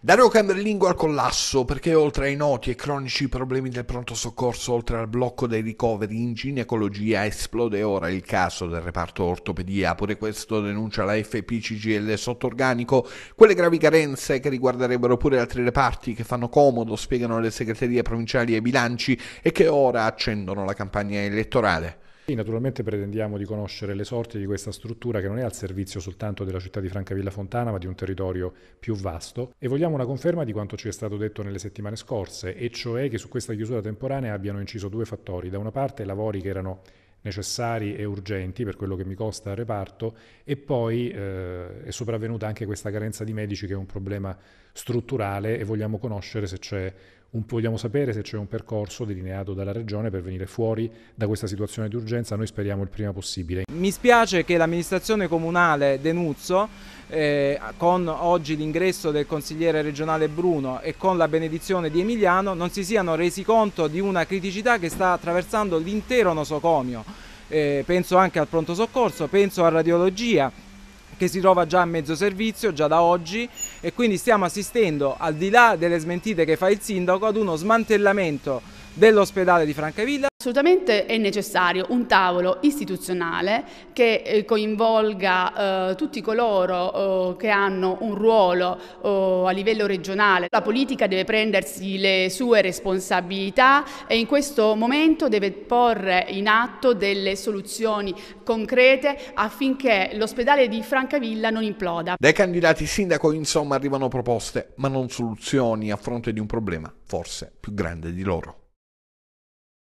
Dario Camerlingo al collasso perché oltre ai noti e cronici problemi del pronto soccorso, oltre al blocco dei ricoveri in ginecologia, esplode ora il caso del reparto ortopedia. Pure questo denuncia la FPCGL sottorganico. Quelle gravi carenze che riguarderebbero pure altri reparti che fanno comodo, spiegano le segreterie provinciali e bilanci e che ora accendono la campagna elettorale. E naturalmente pretendiamo di conoscere le sorti di questa struttura che non è al servizio soltanto della città di Francavilla Fontana, ma di un territorio più vasto e vogliamo una conferma di quanto ci è stato detto nelle settimane scorse, e cioè che su questa chiusura temporanea abbiano inciso due fattori. Da una parte lavori che erano necessari e urgenti per quello che mi costa il reparto e poi eh, è sopravvenuta anche questa carenza di medici che è un problema strutturale e vogliamo conoscere se c'è un, vogliamo sapere se c'è un percorso delineato dalla Regione per venire fuori da questa situazione di urgenza, noi speriamo il prima possibile. Mi spiace che l'amministrazione comunale Denuzzo, eh, con oggi l'ingresso del consigliere regionale Bruno e con la benedizione di Emiliano, non si siano resi conto di una criticità che sta attraversando l'intero nosocomio. Eh, penso anche al pronto soccorso, penso a radiologia, che si trova già a mezzo servizio, già da oggi, e quindi stiamo assistendo, al di là delle smentite che fa il sindaco, ad uno smantellamento dell'ospedale di Francavilla, Assolutamente è necessario un tavolo istituzionale che eh, coinvolga eh, tutti coloro eh, che hanno un ruolo eh, a livello regionale. La politica deve prendersi le sue responsabilità e in questo momento deve porre in atto delle soluzioni concrete affinché l'ospedale di Francavilla non imploda. Dai candidati sindaco insomma arrivano proposte ma non soluzioni a fronte di un problema forse più grande di loro.